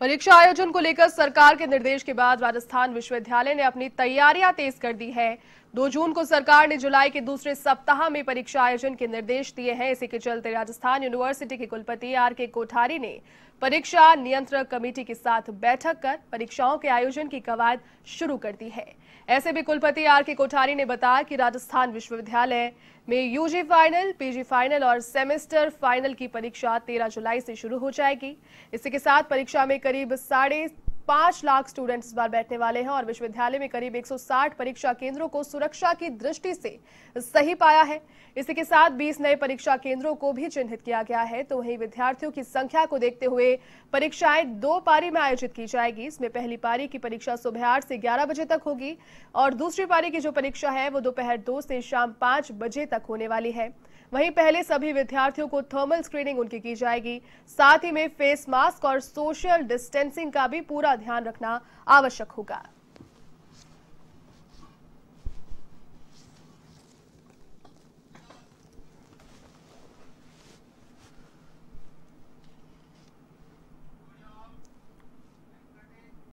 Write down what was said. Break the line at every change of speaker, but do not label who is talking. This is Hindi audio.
परीक्षा आयोजन को लेकर सरकार के निर्देश के बाद राजस्थान विश्वविद्यालय ने अपनी तैयारियां तेज कर दी है दो जून को सरकार ने जुलाई के दूसरे सप्ताह में परीक्षा आयोजन के निर्देश दिए हैं इसी के चलते राजस्थान यूनिवर्सिटी के कुलपति आर के कोठारी ने परीक्षा नियंत्रक कमेटी के साथ बैठक कर परीक्षाओं के आयोजन की कवायद शुरू कर दी है ऐसे में कुलपति आर के कोठारी ने बताया कि राजस्थान विश्वविद्यालय में यूजी फाइनल पीजी फाइनल और सेमेस्टर फाइनल की परीक्षा तेरह जुलाई से शुरू हो जाएगी इसी के साथ परीक्षा में करीब साढ़े पांच लाख स्टूडेंट इस बार बैठने वाले हैं और विश्वविद्यालय में करीब 160 परीक्षा केंद्रों को सुरक्षा की दृष्टि से सही पाया है इसी के साथ 20 नए परीक्षा केंद्रों को भी चिन्हित किया गया है तो वहीं विद्यार्थियों की संख्या को देखते हुए परीक्षाएं दो पारी में आयोजित की जाएगी इसमें पहली पारी की परीक्षा सुबह आठ से ग्यारह बजे तक होगी और दूसरी पारी की जो परीक्षा है वो दोपहर दो से शाम पांच बजे तक होने वाली है वहीं पहले सभी विद्यार्थियों को थर्मल स्क्रीनिंग उनकी की जाएगी साथ ही में फेस मास्क और सोशल डिस्टेंसिंग का भी पूरा ध्यान रखना आवश्यक होगा